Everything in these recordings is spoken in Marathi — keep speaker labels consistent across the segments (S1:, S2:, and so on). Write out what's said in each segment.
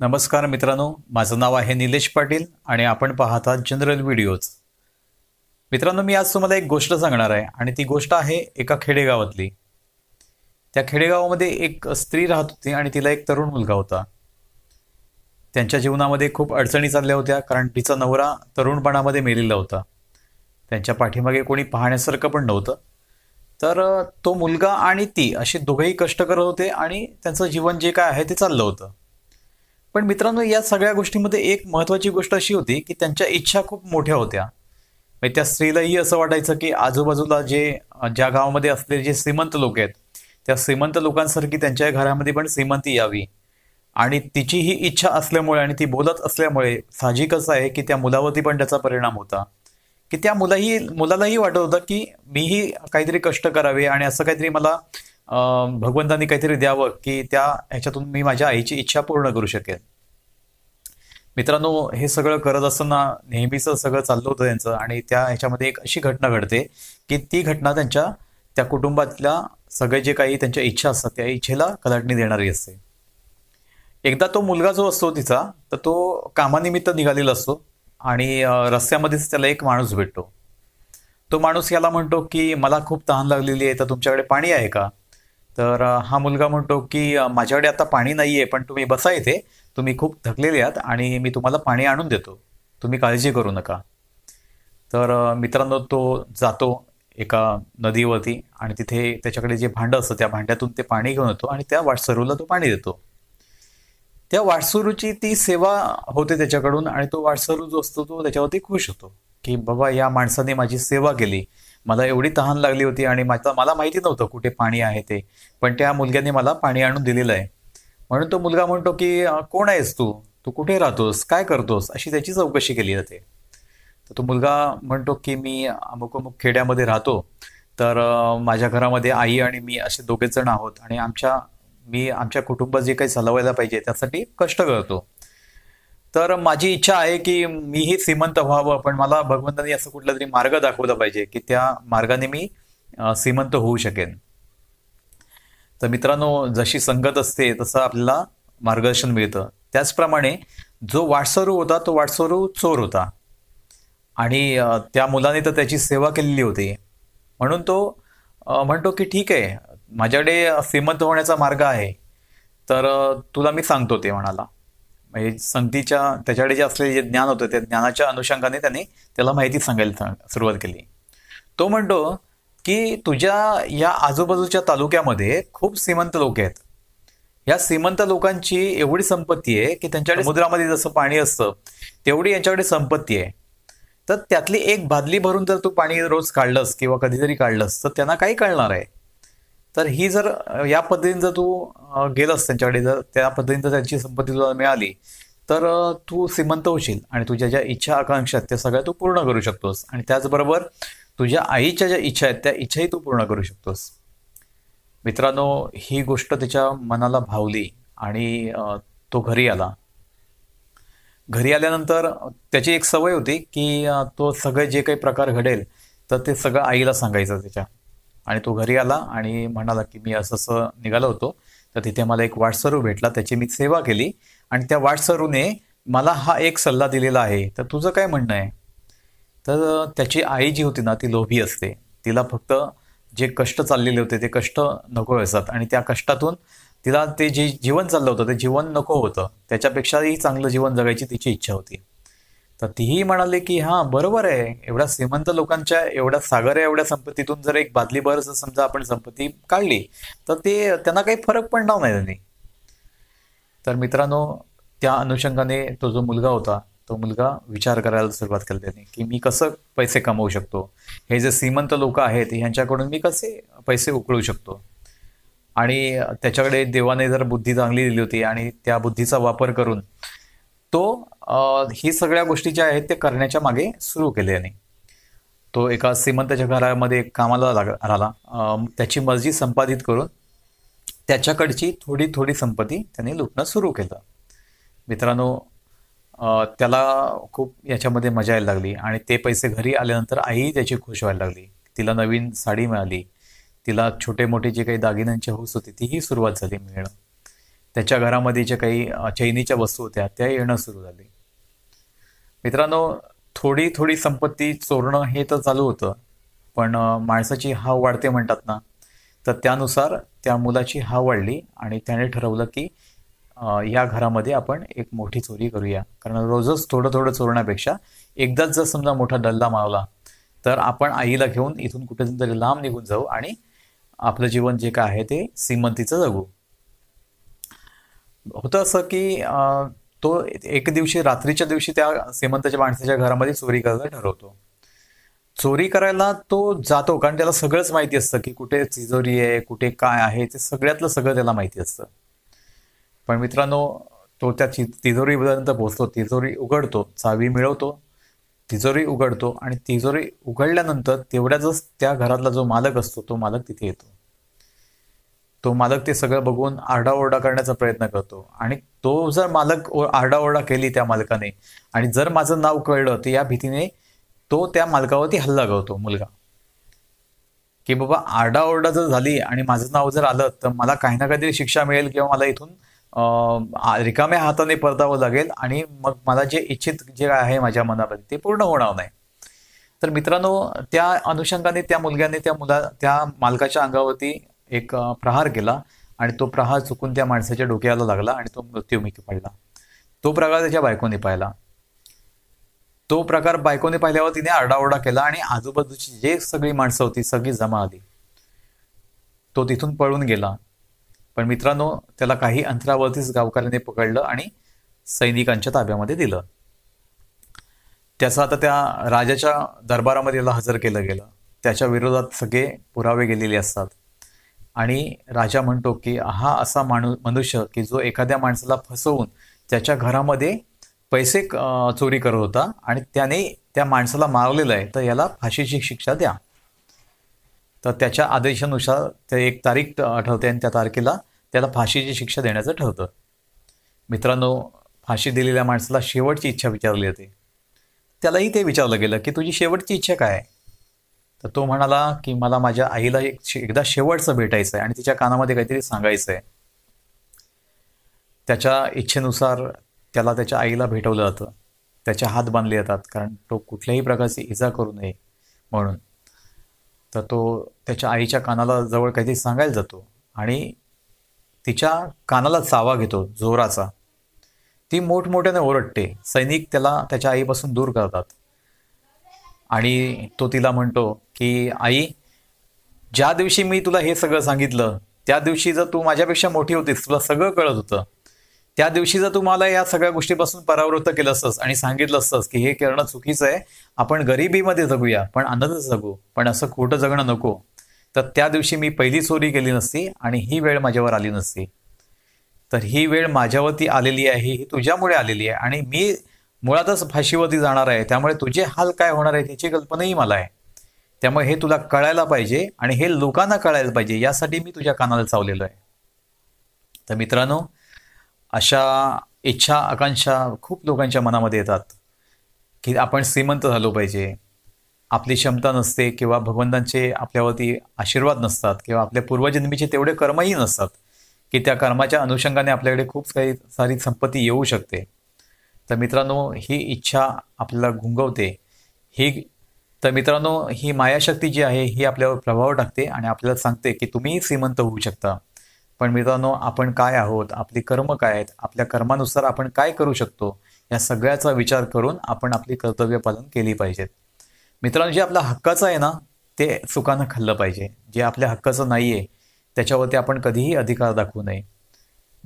S1: नमस्कार मित्रांनो माझं नाव आहे निलेश पाटील आणि आपण पाहता जनरल व्हिडिओज मित्रांनो मी आज तुम्हाला एक गोष्ट सांगणार आहे आणि ती गोष्ट आहे एका खेडेगावातली त्या खेडेगावामध्ये एक स्त्री राहत होती आणि तिला एक तरुण मुलगा होता त्यांच्या जीवनामध्ये खूप अडचणी चालल्या होत्या कारण तिचा नवरा तरुणपणामध्ये मेलेला होता त्यांच्या पाठीमागे कोणी पाहण्यासारखं पण नव्हतं तर तो मुलगा आणि ती असे दोघेही कष्ट करत होते आणि त्यांचं जीवन जे काय आहे ते चाललं होतं पण मित्रांनो या सगळ्या गोष्टीमध्ये एक महत्त्वाची गोष्ट अशी होती की त्यांच्या इच्छा खूप मोठ्या होत्या म्हणजे त्या स्त्रीलाही असं वाटायचं की आजूबाजूला जे ज्या गावामध्ये असलेले जे श्रीमंत लोक आहेत त्या श्रीमंत लोकांसारखी त्यांच्या घरामध्ये पण श्रीमंती यावी आणि तिची ही इच्छा असल्यामुळे आणि ती बोलत असल्यामुळे असं आहे की त्या मुलावरती पण त्याचा परिणाम होता की त्या मुलाही मुलालाही वाटत होतं की मीही काहीतरी कष्ट करावे आणि असं काहीतरी मला भगवंतांनी काहीतरी द्यावं की त्या ह्याच्यातून मी माझ्या आईची इच्छा पूर्ण करू शकेल मित्रांनो हे सगळं करत असताना नेहमीच सगळं चाललं होतं त्यांचं आणि त्या ह्याच्यामध्ये एक अशी घटना घडते की ती घटना त्यांच्या त्या कुटुंबातल्या सगळे जे काही त्यांच्या इच्छा असतात त्या इच्छेला कलाटणी देणारी असते एकदा तो मुलगा जो असतो तिचा तर तो कामानिमित्त निघालेला असतो आणि रस्त्यामध्येच त्याला एक माणूस भेटतो तो माणूस याला म्हणतो की मला खूप तहान लागलेली आहे तर तुमच्याकडे पाणी आहे का तर हा मुलगा म्हणतो की माझ्याकडे आता पाणी नाही आहे पण तुम्ही बसा इथे तुम्ही खूप थकलेले आहात आणि मी तुम्हाला पाणी आणून देतो तुम्ही काळजी करू नका तर मित्रांनो तो जातो एका नदीवरती आणि तिथे त्याच्याकडे जे भांडं असतं त्या भांड्यातून ते पाणी घेऊन येतो आणि त्या वाटसरूला तो पाणी देतो त्या वाटसरूची ती सेवा होते त्याच्याकडून आणि तो वाटसरू जो असतो तो त्याच्यावरती खुश होतो की बाबा या माणसाने माझी सेवा केली मला एवढी तहान लागली होती आणि माझं मला माहिती नव्हतं कुठे पाणी आहे ते पण त्या मुलग्याने मला पाणी आणून दिलेलं आहे म्हणून तो मुलगा म्हणतो की कोण आहेस तू तू कुठे राहतोस काय करतोस अशी त्याची चौकशी केली जाते तर तो मुलगा म्हणतो की मी अमुक अमुक खेड्यामध्ये राहतो तर माझ्या घरामध्ये आई आणि मी असे दोघेच जण आहोत आणि आमच्या मी आमच्या कुटुंबात जे काही चालवायला पाहिजे त्यासाठी कष्ट करतो तर माझी इच्छा आहे की मीही श्रीमंत व्हावं पण मला भगवंतांनी असं कुठला तरी मार्ग दाखवला पाहिजे की त्या मार्गाने मी श्रीमंत होऊ शकेन तर मित्रांनो जशी संगत असते तसं आपल्याला मार्गदर्शन मिळतं त्याचप्रमाणे जो वाटसरू होता तो वाटसरू चोर होता आणि त्या मुलाने तर त्याची सेवा केलेली होती म्हणून तो म्हणतो की ठीक आहे माझ्याकडे श्रीमंत होण्याचा मार्ग आहे तर तुला मी सांगतो ते म्हणाला म्हणजे संगतीच्या त्याच्याकडे जे असलेले जे ज्ञान होतं त्या ज्ञानाच्या अनुषंगाने त्यांनी त्याला माहिती सांगायला सुरुवात केली तो म्हणतो की तुझ्या या आजूबाजूच्या तालुक्यामध्ये खूप श्रीमंत लोक आहेत या श्रीमंत लोकांची एवढी संपत्ती आहे की त्यांच्याकडे समुद्रामध्ये जसं पाणी असतं तेवढी यांच्याकडे संपत्ती आहे तर त्यातली एक बादली भरून जर तू पाणी रोज काढलंस किंवा कधीतरी काढलंस तर त्यांना काही कळणार आहे तर ही जर या पद्धतीने जर तू गेलस त्यांच्याकडे जर त्या पद्धतीने त्यांची संपत्ती तुला मिळाली तर तू श्रीमंत होशील आणि तुझ्या ज्या इच्छा आकांक्षा आहेत त्या सगळ्या तू पूर्ण करू शकतोस आणि त्याचबरोबर तुझ्या आईच्या ज्या इच्छा आहेत त्या इच्छाही तू पूर्ण करू शकतोस मित्रांनो ही गोष्ट त्याच्या मनाला भावली आणि तो घरी आला घरी आल्यानंतर त्याची एक सवय होती की तो सगळे जे काही प्रकार घडेल तर ते सगळं आईला सांगायचं त्याच्या आणि तो घरी आला आणि म्हणाला की मी असं असं निघालो होतो तर तिथे मला एक वाटसरू भेटला त्याची मी सेवा केली आणि त्या वाटसरूने मला हा एक सल्ला दिलेला आहे तर तुझं काय म्हणणं आहे तर त्याची आई जी होती ना ती लोभी असते तिला फक्त जे कष्ट चाललेले होते ते कष्ट नको असतात आणि त्या कष्टातून तिला ते जे जीवन चाललं होतं ते जीवन नको होतं त्याच्यापेक्षाही चांगलं जीवन जगायची तिची इच्छा होती तर तीही म्हणाले की हा बरोबर आहे एवढ्या श्रीमंत लोकांच्या एवढ्या सागर एवढ्या संपत्तीतून जर एक बादली भर समजा आपण संपत्ती काढली तर ते त्यांना काही फरक पडणार नाही त्यांनी तर मित्रांनो त्या अनुषंगाने तो जो मुलगा होता तो मुलगा विचार करायला सुरुवात केली त्याने की मी कसं पैसे कमवू शकतो हे जे श्रीमंत लोक आहेत ह्यांच्याकडून मी कसे पैसे उकळू शकतो आणि त्याच्याकडे देवाने जर बुद्धी चांगली दिली होती आणि त्या बुद्धीचा वापर करून तो हे सगळ्या गोष्टी ज्या आहेत ते करण्याच्या मागे सुरू केल्याने तो एका श्रीमंताच्या घरामध्ये कामाला लाग राहिला त्याची मर्जी संपादित करून त्याच्याकडची थोडी थोडी संपत्ती त्याने लुटणं सुरू केलं मित्रांनो त्याला खूप याच्यामध्ये मजा यायला लागली आणि ते पैसे घरी आल्यानंतर आई त्याची खुश व्हायला लागली तिला नवीन साडी मिळाली तिला छोटे मोठे जे काही दागिन्यांची हौस होती तीही सुरुवात झाली मिळणं त्याच्या घरामध्ये ज्या काही चैनीच्या वस्तू होत्या त्या येणं सुरू झाली मित्रांनो थोडी थोडी संपत्ती चोरणं हे तर चालू होतं पण माणसाची हाव वाढते म्हणतात ना तर त्यानुसार त्या मुलाची हाव वाढली आणि त्याने ठरवलं की या घरामध्ये आपण एक मोठी चोरी करूया कारण रोजच थोडं थोडं चोरण्यापेक्षा एकदाच जर समजा मोठा डल्ला मावला तर आपण आईला घेऊन इथून कुठेतरी तरी लांब निघून जाऊ आणि आपलं जीवन जे काय आहे ते श्रीमंतीचं जगू होतं असं की तो एक दिवशी रात्रीच्या दिवशी त्या श्रीमंताच्या माणसाच्या घरामध्ये चोरी करायला ठरवतो चोरी करायला तो जातो कारण त्याला सगळंच माहिती असतं की कुठे तिजोरी आहे कुठे काय आहे ते सगळ्यातलं सगळं त्याला माहिती असतं पण मित्रांनो तो त्या तिजोरीपर्यंत पोहोचतो तिजोरी उघडतो चावी मिळवतो तिजोरी उघडतो आणि तिजोरी उघडल्यानंतर तेवढ्याच त्या घरातला जो मालक असतो तो मालक तिथे येतो तो मालक ते सगळं बघून आरडाओरडा करण्याचा प्रयत्न करतो आणि तो जर मालक आरडाओरडा केली त्या मालकाने आणि जर माझं नाव कळलं तर या भीतीने तो त्या मालकावरती हल्ला करतो मुलगा की बाबा आरडाओरडा जर झाली आणि माझं नाव जर आलं तर मला काही ना काहीतरी शिक्षा मिळेल किंवा मला इथून रिकाम्या हाताने परतावं लागेल आणि मग मला जे इच्छित जे आहे माझ्या मनामध्ये ते पूर्ण होणार नाही तर मित्रांनो त्या अनुषंगाने त्या मुलग्याने त्या मुला त्या मालकाच्या अंगावरती एक प्रहार केला आणि तो प्रहार चुकून त्या माणसाच्या डोक्याला लागला आणि तो मृत्युमुखी पडला तो प्रकार त्याच्या बायकोने पाहिला तो प्रकार बायकोने पाहिल्यावर तिने आरडाओरडा केला आणि आजूबाजूची जे सगळी माणसं होती सगळी जमा आली तो तिथून पळून गेला पण मित्रांनो त्याला काही अंतरावरतीच गावकऱ्याने पकडलं आणि सैनिकांच्या ताब्यामध्ये दिलं त्याचं आता त्या राजाच्या दरबारामध्ये याला हजर केलं गेलं त्याच्या विरोधात सगळे पुरावे गेलेले असतात आणि राजा म्हणतो की हा असा माणू मनुष्य की जो एखाद्या माणसाला फसवून त्याच्या घरामध्ये पैसे चोरी करत होता आणि त्याने त्या माणसाला मारलेलं आहे तर याला फाशीची शिक्षा द्या तर त्याच्या आदेशानुसार ते एक तारीख ठरते आणि त्या तारखेला त्याला फाशीची शिक्षा देण्याचं ठरतं मित्रांनो फाशी दिलेल्या माणसाला शेवटची इच्छा विचारली होती त्यालाही ते विचारलं गेलं की तुझी शेवटची इच्छा काय आहे तर तो म्हणाला की मला माझ्या आईला एक एकदा शेवटचं भेटायचं आहे आणि तिच्या कानामध्ये काहीतरी सांगायचं आहे त्याच्या इच्छेनुसार त्याला त्याच्या आईला भेटवलं जातं त्याचे हात बांधले जातात कारण तो कुठल्याही प्रकारची इजा करू नये म्हणून तर तो त्याच्या आईच्या कानाला जवळ काहीतरी सांगायला जातो आणि तिच्या कानाला चावा घेतो जोराचा ती मोठमोठ्याने ओरडते सैनिक त्याला त्याच्या आईपासून दूर करतात आणि तो तिला म्हणतो की आई ज्या दिवशी मी तुला हे सगळं सांगितलं त्या दिवशी जर तू माझ्यापेक्षा मोठी होतीस तुला सगळं कळत होतं त्या दिवशी जर तू मला या सगळ्या गोष्टीपासून परावृत्त केलं असतंस आणि सांगितलं असतंस की हे करणं चुकीचं आहे आपण गरिबीमध्ये जगूया पण आनंद जगू पण असं खोटं जगणं नको तर त्या दिवशी मी पहिली चोरी केली नसती आणि ही वेळ माझ्यावर आली नसती तर ही वेळ माझ्यावरती आलेली आहे ही तुझ्यामुळे आलेली आहे आणि मी मुळातच फाशीवरती जाणार आहे त्यामुळे तुझे हाल काय होणार आहे त्याची कल्पनाही मला आहे त्यामुळे हे तुला कळायला पाहिजे आणि हे लोकांना कळायला पाहिजे यासाठी मी तुझ्या कानाला चावलेलो आहे तर मित्रांनो अशा इच्छा आकांक्षा खूप लोकांच्या मनामध्ये येतात की आपण श्रीमंत झालो पाहिजे आपली क्षमता नसते किंवा भगवंतांचे आपल्यावरती आशीर्वाद नसतात किंवा आपल्या पूर्वजन्मीचे तेवढे कर्मही नसतात की त्या कर्माच्या अनुषंगाने आपल्याकडे खूप काही सारी संपत्ती येऊ शकते तर मित्रांनो ही इच्छा आपल्याला घुंगवते ही तर मित्रांनो ही मायाशक्ती जी आहे ही आपल्यावर प्रभाव टाकते आणि आपल्याला सांगते की तुम्ही श्रीमंत होऊ शकता पण मित्रांनो आपण काय आहोत आपली कर्म काय आहेत आपल्या कर्मानुसार आपण काय करू शकतो या सगळ्याचा विचार करून आपण आपली कर्तव्य पालन केली पाहिजेत मित्रांनो जे आपला हक्काचं आहे ना ते चुकानं खाल्लं पाहिजे जे आपल्या हक्काचं नाही आहे त्याच्यावरती आपण कधीही अधिकार दाखवू नये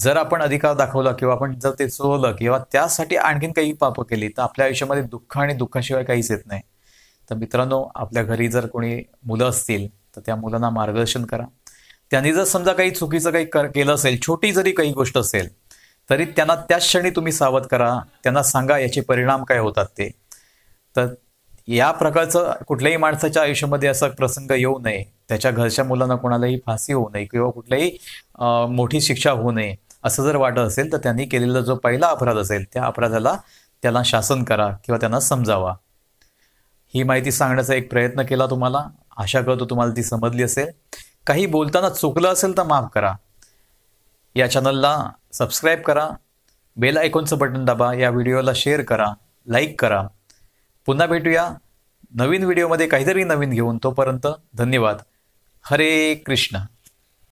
S1: जर आपण अधिकार दाखवला किंवा आपण जर ते चोरलं किंवा त्यासाठी आणखीन काही पापं केली तर आपल्या आयुष्यामध्ये दुःख आणि दुःखाशिवाय काहीच येत नाही तर मित्रांनो आपल्या घरी जर कोणी मुलं असतील तर त्या मुलांना मार्गदर्शन करा त्यांनी जर समजा काही चुकीचं काही कर केलं असेल छोटी जरी काही गोष्ट असेल तरी त्यांना त्याच क्षणी तुम्ही सावध करा त्यांना सांगा याचे परिणाम काय होतात ते तर या प्रकारचं कुठल्याही माणसाच्या आयुष्यामध्ये असा प्रसंग येऊ नये त्याच्या घरच्या मुलांना कोणालाही फाशी होऊ नये किंवा कुठल्याही मोठी शिक्षा होऊ नये असं जर वाटत असेल तर त्यांनी केलेला जो पहिला अपराध असेल त्या अपराधाला त्याला शासन करा किंवा त्यांना समजावा ही माहिती सांगण्याचा एक प्रयत्न केला तुम्हाला आशा करतो तुम्हाला ती समजली असेल काही बोलताना चुकलं असेल तर माफ करा या चॅनलला सबस्क्राईब करा बेल आयकॉनचं बटन दाबा या व्हिडिओला शेअर करा लाईक करा पुन्हा भेटूया नवीन व्हिडिओमध्ये काहीतरी नवीन घेऊन तोपर्यंत धन्यवाद हरे कृष्ण